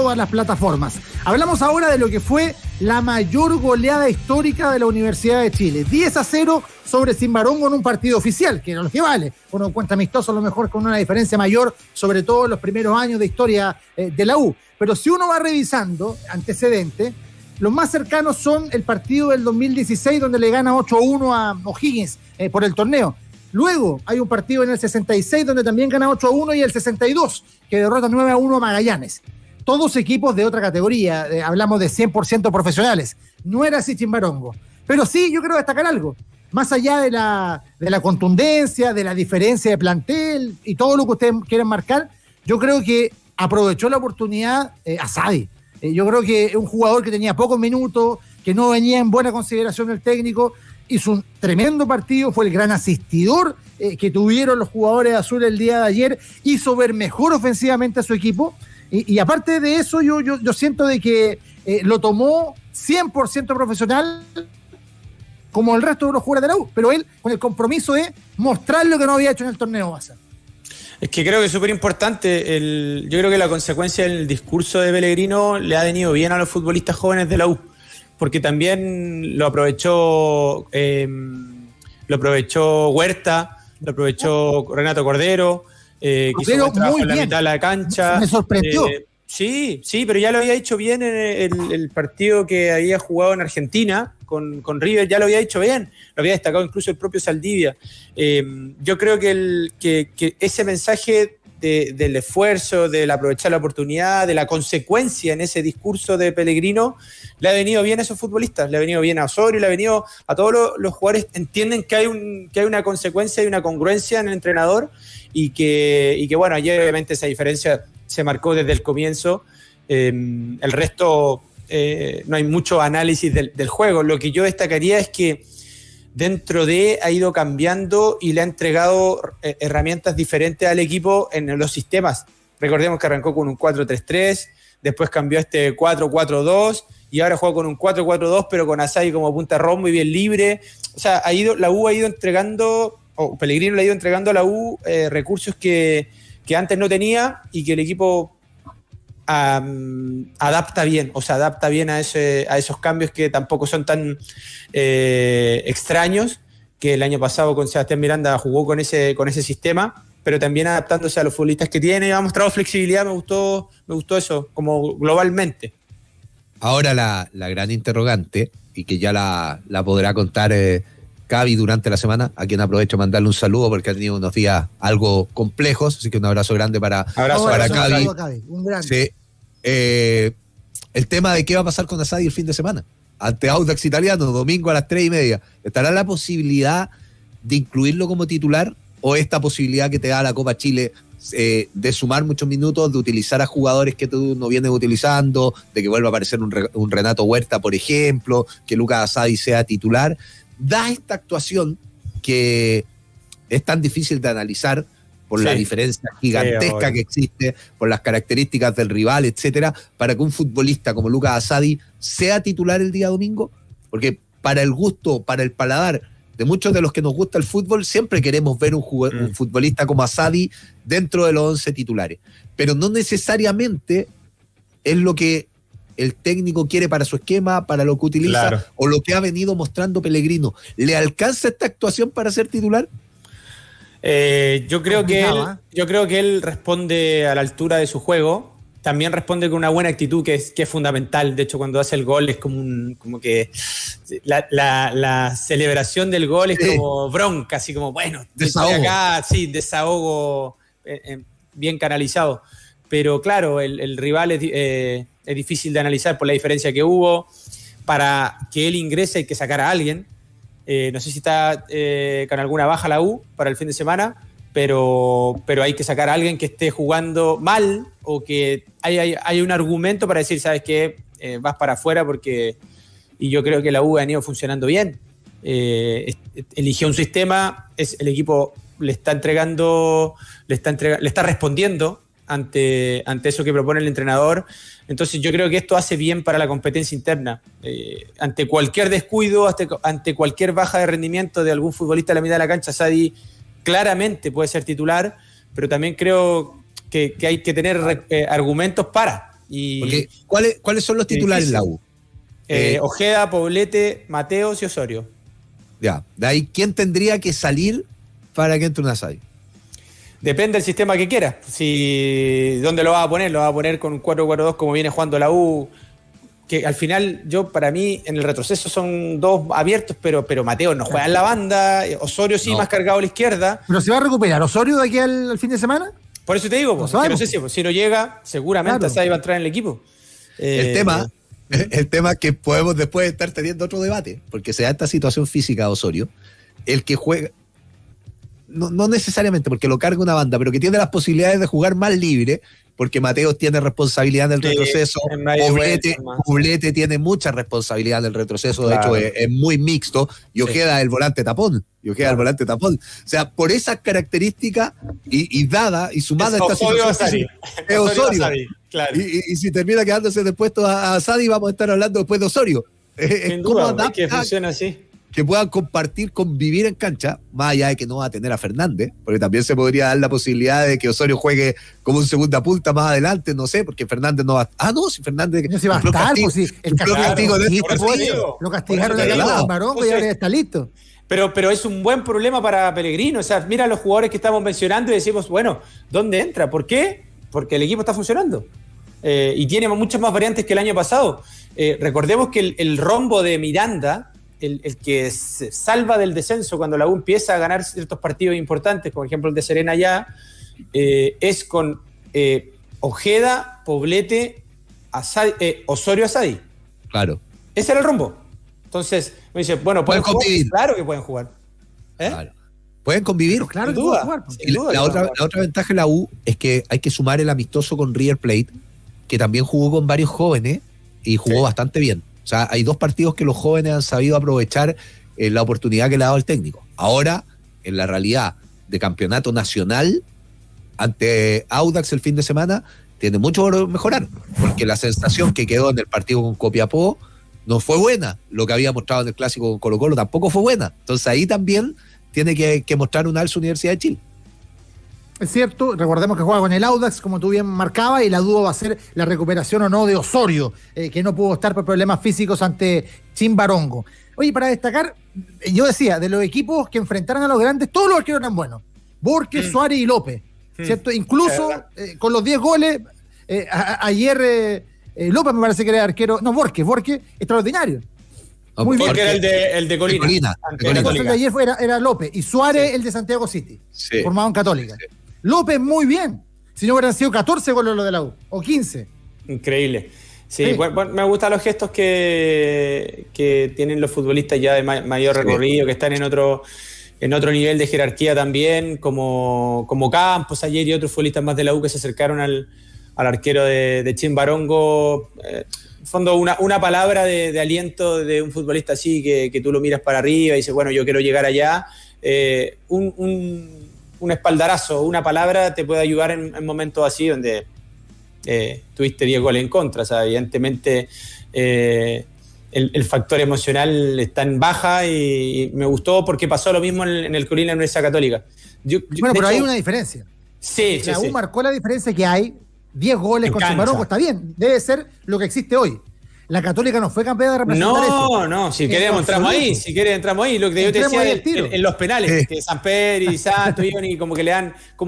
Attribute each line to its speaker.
Speaker 1: todas las plataformas. Hablamos ahora de lo que fue la mayor goleada histórica de la Universidad de Chile. 10 a 0 sobre Simbarón en un partido oficial, que era lo que vale. Uno encuentra amistoso a lo mejor con una diferencia mayor, sobre todo en los primeros años de historia eh, de la U. Pero si uno va revisando antecedentes, los más cercanos son el partido del 2016, donde le gana 8-1 a O'Higgins eh, por el torneo. Luego hay un partido en el 66 donde también gana 8-1 y el 62 que derrota 9-1 a Magallanes todos equipos de otra categoría, eh, hablamos de 100% profesionales, no era así Chimbarongo. Pero sí, yo creo destacar algo, más allá de la, de la contundencia, de la diferencia de plantel y todo lo que ustedes quieren marcar, yo creo que aprovechó la oportunidad eh, Asadi. Eh, yo creo que un jugador que tenía pocos minutos, que no venía en buena consideración el técnico, hizo un tremendo partido, fue el gran asistidor eh, que tuvieron los jugadores de azul el día de ayer, hizo ver mejor ofensivamente a su equipo y, aparte de eso, yo, yo, siento de que eh, lo tomó 100% profesional como el resto de los jugadores de la U, pero él con el compromiso de mostrar lo que no había hecho en el torneo base.
Speaker 2: Es que creo que es súper importante. Yo creo que la consecuencia del discurso de Pellegrino le ha venido bien a los futbolistas jóvenes de la U, porque también lo aprovechó, eh, lo aprovechó Huerta, lo aprovechó Renato Cordero, eh, muy la bien. mitad la cancha. Me sorprendió. Eh, sí, sí, pero ya lo había hecho bien en el, partido que había jugado en Argentina con, River, ya lo había hecho bien, lo había destacado incluso el propio Saldivia. Eh, yo creo que, el, que ese mensaje del esfuerzo, del aprovechar la oportunidad, de la consecuencia en ese discurso de Pellegrino, le ha venido bien a esos futbolistas, le ha venido bien a Osorio, le ha venido a todos los, jugadores. Entienden que hay, que hay una consecuencia y una congruencia en el entrenador y que, que bueno, ayer obviamente esa diferencia se marcó desde el comienzo. Em, el resto, eh, no hay mucho análisis del juego. Lo que yo destacaría es que dentro de ha ido cambiando y le ha entregado eh, herramientas diferentes al equipo en los sistemas. Recordemos que arrancó con un 4-3-3, después cambió este 4-4-2 y ahora juega con un 4-4-2 pero con Asai como punta rombo y bien libre. O sea, ha ido, la U ha ido entregando, o Pelegrino le ha ido entregando a la U eh, recursos que, que antes no tenía y que el equipo adapta bien, o se adapta bien a, a esos cambios que tampoco son tan eh, extraños, que el año pasado con Sebastián Miranda jugó con ese, con ese sistema, pero también adaptándose a los futbolistas que tiene, ha mostrado flexibilidad, me gustó, me gustó eso, como globalmente.
Speaker 3: Ahora la, la gran interrogante, y que ya la, la podrá contar... Eh, Cavi durante la semana, a quien aprovecho de mandarle un saludo porque ha tenido unos días algo complejos, así que un abrazo grande para, abrazo, para Cavi. Sí. Eh, el tema de qué va a pasar con Asadi el fin de semana, ante Audax Italiano, domingo a las tres y media. ¿Estará la posibilidad de incluirlo como titular o esta posibilidad que te da la Copa Chile eh, de sumar muchos minutos, de utilizar a jugadores que tú no vienes utilizando, de que vuelva a aparecer un, un Renato Huerta, por ejemplo, que Lucas Asadi sea titular da esta actuación que es tan difícil de analizar
Speaker 1: por la diferencia gigantesca que
Speaker 3: existe, por las características del rival, etcétera, para que un futbolista como Lucas Asadi sea titular el día domingo, porque para el gusto, para el paladar de muchos de los que nos gusta el fútbol, siempre queremos ver un, un mm. futbolista como Asadi dentro de los 11 titulares, pero no necesariamente es lo que el técnico quiere para su esquema, para lo que utiliza o lo que ha venido mostrando Pellegrino. ¿Le alcanza esta actuación para ser titular?
Speaker 2: Eh, yo, creo que él, ¿eh? yo creo que él responde a la altura de su juego. También responde con una buena actitud que es, que es fundamental. De hecho, cuando hace el gol es como, un, como que la, celebración del gol es como bronca, así como, bueno, desahogo. sí, desahogo eh, bien canalizado. Pero claro, el, rival eh, es, difícil de analizar por la diferencia que hubo. Para que él ingrese hay que sacar a alguien. Eh, no sé si está eh, con alguna baja la U para el fin de semana, pero, pero hay que sacar a alguien que esté jugando mal o que hay, un argumento para decir, ¿sabes qué? vas para afuera porque... Y yo creo que la U ha ido funcionando bien. eligió un sistema, es el equipo le está entregando, le está, le está respondiendo ante, eso que propone el entrenador. Entonces yo creo que esto hace bien para la competencia interna. Eh, ante cualquier descuido, ante, cualquier baja de rendimiento de algún futbolista a la mitad de la cancha, Sadi claramente puede ser titular, pero también creo que, hay que tener eh, argumentos para. Y, ¿cuáles, ¿Cuáles son los eh, titulares la Ojeda, Poblete, Mateos y Osorio. Ya, de ahí, ¿quién tendría que salir
Speaker 3: para que entre una Sadi?
Speaker 2: Depende del sistema que quieras. Si, ¿Dónde lo vas a poner? Lo vas a poner con un 4-4-2 como viene jugando la U. Que al final, yo para mí, en el retroceso son dos abiertos, pero, pero Mateo no juega en la
Speaker 1: banda. Eh, Osorio sí, más cargado a la izquierda. Pero se va a recuperar Osorio de aquí al, fin de semana. Por eso te digo, no sé si, si,
Speaker 2: no llega, seguramente se va a entrar en el equipo.
Speaker 3: el eh, tema. El tema es que podemos después estar teniendo otro debate, porque se esta situación física a Osorio. El que juega, no, no, necesariamente porque lo carga una banda, pero que tiene las posibilidades de jugar más libre, porque Mateos tiene responsabilidad en el retroceso, Poblete tiene mucha responsabilidad en el retroceso, de hecho es, muy mixto, y Ojeda el volante tapón, Yo Ojeda el volante tapón. O sea, por esas características y, dada y sumada a esta situación, es Osorio. claro. y, si termina quedándose después a, a Sadi, vamos a estar hablando después de Osorio.
Speaker 2: funciona así
Speaker 3: que puedan compartir, convivir en cancha, más allá de que no va a tener a Fernández, porque también se podría dar la posibilidad de que Osorio juegue como un segunda punta más adelante, no sé, porque Fernández no va Ah, no,
Speaker 1: si Fernández. No, se va a estar, pues, sí. el castigo, de pues, Lo
Speaker 2: castigaron a Marón, ya
Speaker 1: está listo.
Speaker 2: Pero, pero, es un buen problema para Pellegrino. O sea, mira los jugadores que estamos mencionando y decimos, bueno, ¿dónde entra? ¿Por qué? Porque el equipo está funcionando. Eh, y tiene muchas más variantes que el año pasado. Eh, recordemos que el rombo de Miranda, el, que se salva del descenso cuando la U empieza a ganar ciertos partidos importantes, por ejemplo el de Serena ya, eh, es con eh, Ojeda, Poblete, eh, Osorio Asadi. Claro. Ese era el rumbo. Entonces, me dice, bueno, pueden, Jugar? Claro que pueden jugar. Pueden convivir, claro. Sin duda. Jugar,
Speaker 3: la, otra, ventaja de la U es que hay que sumar el amistoso con River Plate, que también jugó con varios jóvenes y jugó bastante bien. O sea, hay dos partidos que los jóvenes han sabido aprovechar eh, la oportunidad que le ha dado el técnico. Ahora, en la realidad de campeonato nacional, ante Audax el fin de semana, tiene mucho por mejorar, porque la sensación que quedó en el partido con Copiapó no fue buena. Lo que había mostrado en el clásico con Colo Colo tampoco fue buena. Entonces ahí también tiene que, que mostrar un alza Universidad de Chile.
Speaker 1: Es cierto, recordemos que juega con el Audax, como tú bien marcabas, y la duda va a ser la recuperación o no de Osorio, eh, que no pudo estar por problemas físicos ante Chimbarongo. Oye, para destacar, eh, yo decía, de los equipos que enfrentaron a los grandes, todos los arqueros eran buenos. Borges, mm. Suárez y López. Mm. ¿Cierto? Incluso eh, con los 10 goles, ayer López me parece que era arquero, no, Borges, Borges, extraordinario. Ah, Muy era el de,
Speaker 2: el Colina. ayer
Speaker 1: era, López y Suárez el de Santiago City, formado en Católica. López muy bien. Si no hubieran sido 14 goles los de la U, o 15.
Speaker 2: Increíble. Sí, Bueno, me gustan los gestos que, que, tienen los futbolistas ya de mayor recorrido, que están en otro, en otro nivel de jerarquía también, como, Campos ayer y otros futbolistas más de la U que se acercaron al, arquero de, de Chimbarongo. Eh, en fondo, una, una palabra de, aliento de un futbolista así, que, tú lo miras para arriba y dices, bueno, yo quiero llegar allá. Eh, un un espaldarazo, una palabra te puede ayudar en, momentos así donde eh, tuviste 10 goles en contra. evidentemente eh, el, factor emocional está en baja y, me gustó porque pasó lo mismo en, el, en de la Universidad Católica. bueno, pero hay una diferencia. Sí, sí,
Speaker 1: marcó la diferencia que hay. 10 goles con con está bien, debe ser lo que existe hoy. La Católica no fue campeona de representar No, eso. no, si queremos entramos ahí, si
Speaker 2: querés entramos ahí. Lo que yo te decía en, los penales, que San Pedro y Santos y como que le dan como